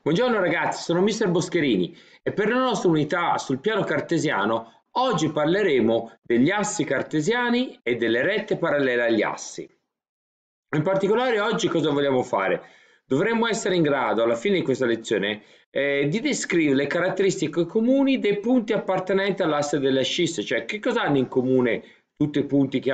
Buongiorno ragazzi, sono Mr. Boscherini e per la nostra unità sul piano cartesiano oggi parleremo degli assi cartesiani e delle rette parallele agli assi. In particolare oggi cosa vogliamo fare? Dovremmo essere in grado, alla fine di questa lezione, eh, di descrivere le caratteristiche comuni dei punti appartenenti all'asse delle ascisse, cioè che cosa hanno in comune tutti i punti che,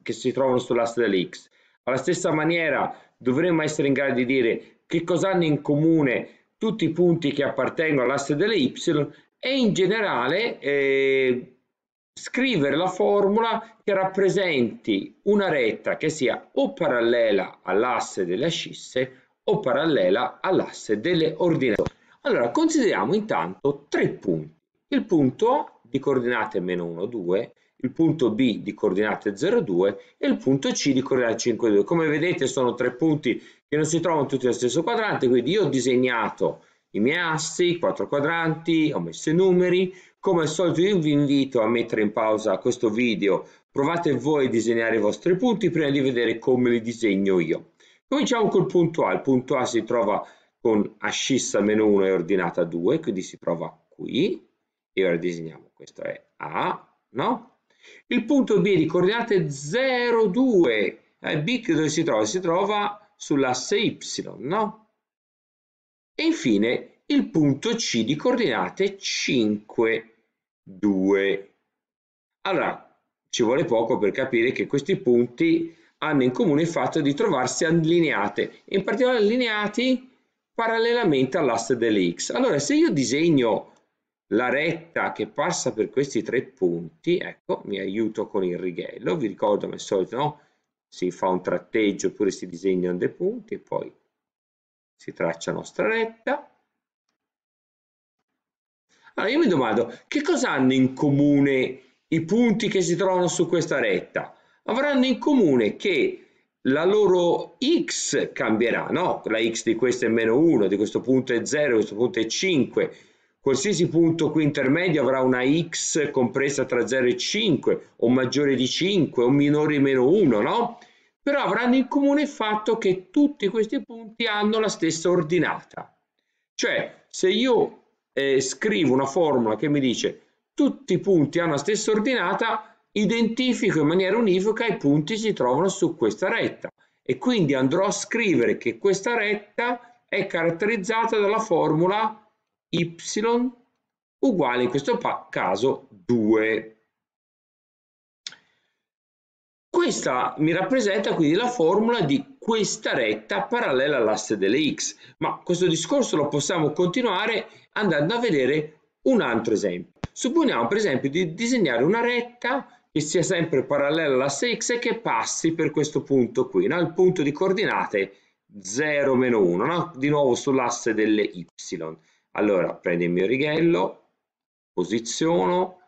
che si trovano sull'asse dell'X. Alla stessa maniera dovremmo essere in grado di dire che cosa hanno in comune tutti i punti che appartengono all'asse delle y e in generale eh, scrivere la formula che rappresenti una retta che sia o parallela all'asse delle ascisse o parallela all'asse delle ordinate. Allora, consideriamo intanto tre punti. Il punto A di coordinate meno 1, 2, il punto B di coordinate 0, 2 e il punto C di coordinate 5, 2. Come vedete sono tre punti che non si trovano tutti nello stesso quadrante, quindi io ho disegnato i miei assi, quattro quadranti, ho messo i numeri, come al solito io vi invito a mettere in pausa questo video, provate voi a disegnare i vostri punti prima di vedere come li disegno io. Cominciamo col punto A, il punto A si trova con ascissa meno 1 e ordinata 2, quindi si trova qui, e ora disegniamo, questo è A, no? Il punto B di coordinate 0, 2, è B dove si trova? Si trova sull'asse y, no? E infine il punto C di coordinate 5, 2. Allora, ci vuole poco per capire che questi punti hanno in comune il fatto di trovarsi allineate, in particolare allineati parallelamente all'asse delle x. Allora, se io disegno la retta che passa per questi tre punti, ecco, mi aiuto con il righello, vi ricordo come al solito, no? si fa un tratteggio oppure si disegnano dei punti e poi si traccia la nostra retta. Allora io mi domando che cosa hanno in comune i punti che si trovano su questa retta? Avranno in comune che la loro x cambierà, no? La x di questo è meno 1, di questo punto è 0, di questo punto è 5, Qualsiasi punto qui intermedio avrà una x compresa tra 0 e 5, o maggiore di 5, o minore di meno 1, no? Però avranno in comune il fatto che tutti questi punti hanno la stessa ordinata. Cioè, se io eh, scrivo una formula che mi dice tutti i punti hanno la stessa ordinata, identifico in maniera univoca i punti che si trovano su questa retta. E quindi andrò a scrivere che questa retta è caratterizzata dalla formula y uguale in questo caso 2. Questa mi rappresenta quindi la formula di questa retta parallela all'asse delle x, ma questo discorso lo possiamo continuare andando a vedere un altro esempio. Supponiamo per esempio di disegnare una retta che sia sempre parallela all'asse x e che passi per questo punto qui, no? il punto di coordinate 0-1, no? di nuovo sull'asse delle y allora prendo il mio righello posiziono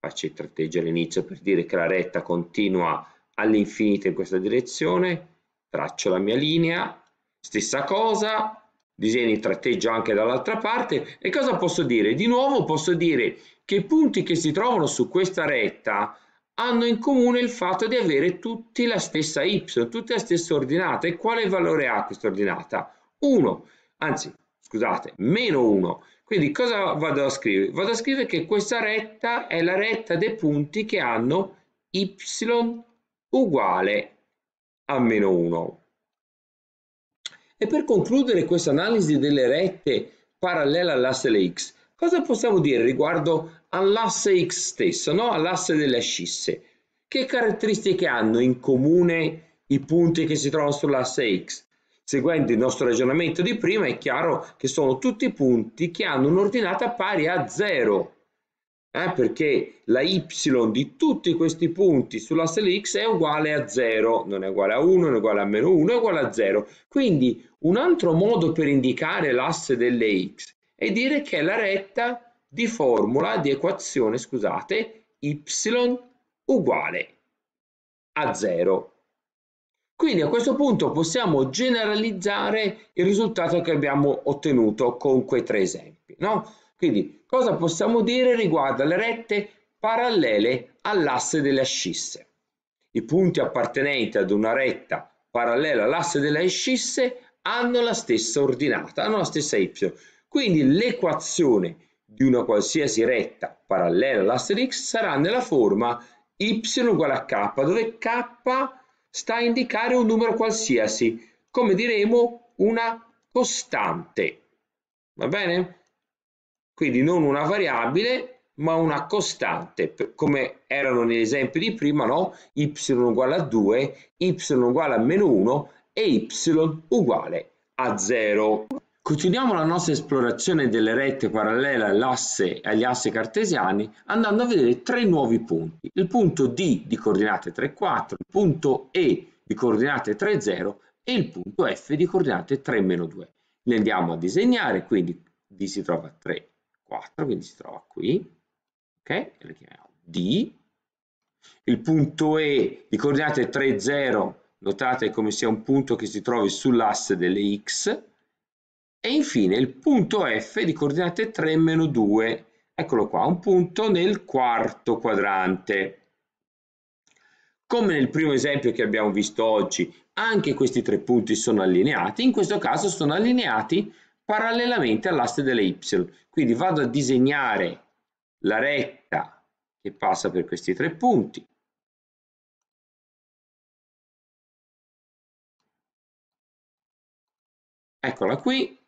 faccio il tratteggio all'inizio per dire che la retta continua all'infinito in questa direzione traccio la mia linea stessa cosa disegno il tratteggio anche dall'altra parte e cosa posso dire? di nuovo posso dire che i punti che si trovano su questa retta hanno in comune il fatto di avere tutti la stessa y, tutte la stessa ordinata. E quale valore ha questa ordinata? 1, anzi scusate, meno 1. Quindi cosa vado a scrivere? Vado a scrivere che questa retta è la retta dei punti che hanno y uguale a meno 1. E per concludere questa analisi delle rette parallele all'asse x, cosa possiamo dire riguardo all'asse x stesso, no? all'asse delle scisse? Che caratteristiche hanno in comune i punti che si trovano sull'asse x? Seguendo il nostro ragionamento di prima è chiaro che sono tutti punti che hanno un'ordinata pari a 0, eh, perché la y di tutti questi punti sull'asse x è uguale a 0, non è uguale a 1, non è uguale a meno 1, è uguale a 0. Quindi un altro modo per indicare l'asse delle x è dire che è la retta di formula, di equazione, scusate, y uguale a 0. Quindi a questo punto possiamo generalizzare il risultato che abbiamo ottenuto con quei tre esempi. No? Quindi cosa possiamo dire riguardo alle rette parallele all'asse delle ascisse? I punti appartenenti ad una retta parallela all'asse delle ascisse hanno la stessa ordinata, hanno la stessa y. Quindi l'equazione di una qualsiasi retta parallela all'asse di x sarà nella forma y uguale a k, dove k è sta a indicare un numero qualsiasi, come diremo una costante. Va bene? Quindi non una variabile, ma una costante, come erano esempi di prima, no? y uguale a 2, y uguale a meno 1 e y uguale a 0. Continuiamo la nostra esplorazione delle rette parallele all'asse, agli assi cartesiani andando a vedere tre nuovi punti. Il punto D di coordinate 3, 4, il punto E di coordinate 3, 0 e il punto F di coordinate 3, 2. Ne andiamo a disegnare, quindi D si trova 3, 4, quindi si trova qui. Ok, lo chiamiamo D. Il punto E di coordinate 3, 0, notate come sia un punto che si trovi sull'asse delle X e infine il punto F di coordinate 3-2, meno eccolo qua, un punto nel quarto quadrante. Come nel primo esempio che abbiamo visto oggi, anche questi tre punti sono allineati, in questo caso sono allineati parallelamente all'asse delle y. Quindi vado a disegnare la retta che passa per questi tre punti. Eccola qui,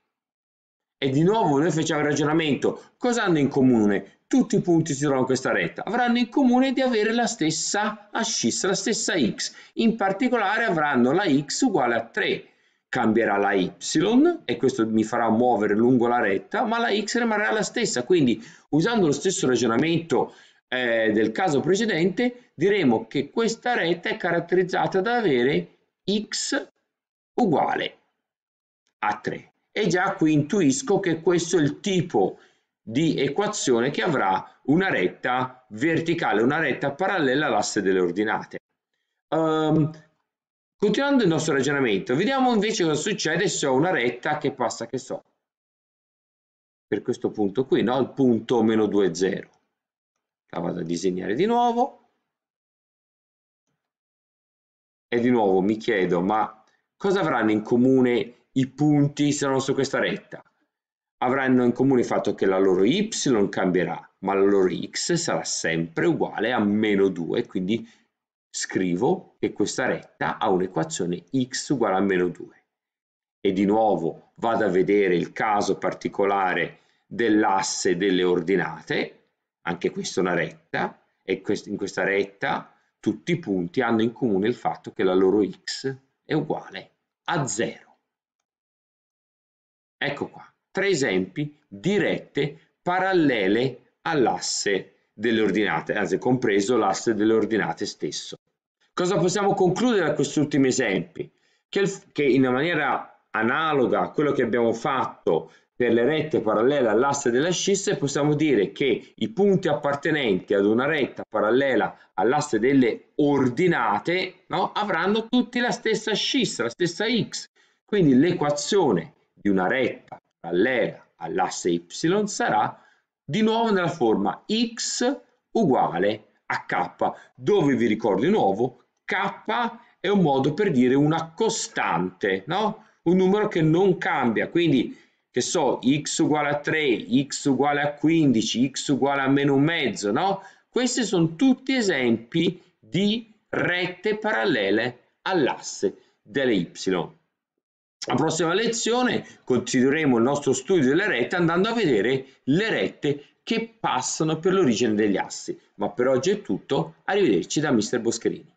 e di nuovo noi facciamo il ragionamento, cosa hanno in comune? Tutti i punti si trovano in questa retta, avranno in comune di avere la stessa ascissa, la stessa x, in particolare avranno la x uguale a 3, cambierà la y e questo mi farà muovere lungo la retta, ma la x rimarrà la stessa, quindi usando lo stesso ragionamento eh, del caso precedente diremo che questa retta è caratterizzata da avere x uguale a 3 e già qui intuisco che questo è il tipo di equazione che avrà una retta verticale, una retta parallela all'asse delle ordinate. Um, continuando il nostro ragionamento, vediamo invece cosa succede se ho una retta che passa, che so, per questo punto qui, no? il punto meno 2, 0. La vado a disegnare di nuovo. E di nuovo mi chiedo, ma cosa avranno in comune i punti saranno su questa retta. Avranno in comune il fatto che la loro y cambierà, ma la loro x sarà sempre uguale a meno 2, quindi scrivo che questa retta ha un'equazione x uguale a meno 2. E di nuovo vado a vedere il caso particolare dell'asse delle ordinate, anche questa è una retta, e in questa retta tutti i punti hanno in comune il fatto che la loro x è uguale a 0. Ecco qua, tre esempi di rette parallele all'asse delle ordinate, anzi compreso l'asse delle ordinate stesso. Cosa possiamo concludere da questi ultimi esempi? Che, che in maniera analoga a quello che abbiamo fatto per le rette parallele all'asse dell'ascisse possiamo dire che i punti appartenenti ad una retta parallela all'asse delle ordinate no, avranno tutti la stessa ascissa, la stessa x. Quindi l'equazione di una retta parallela all'asse y sarà di nuovo nella forma x uguale a k, dove vi ricordo di nuovo k è un modo per dire una costante, no? un numero che non cambia, quindi che so, x uguale a 3, x uguale a 15, x uguale a meno un mezzo, no? Questi sono tutti esempi di rette parallele all'asse delle y. La prossima lezione continueremo il nostro studio delle rette andando a vedere le rette che passano per l'origine degli assi. Ma per oggi è tutto, arrivederci da Mr. Boscherini.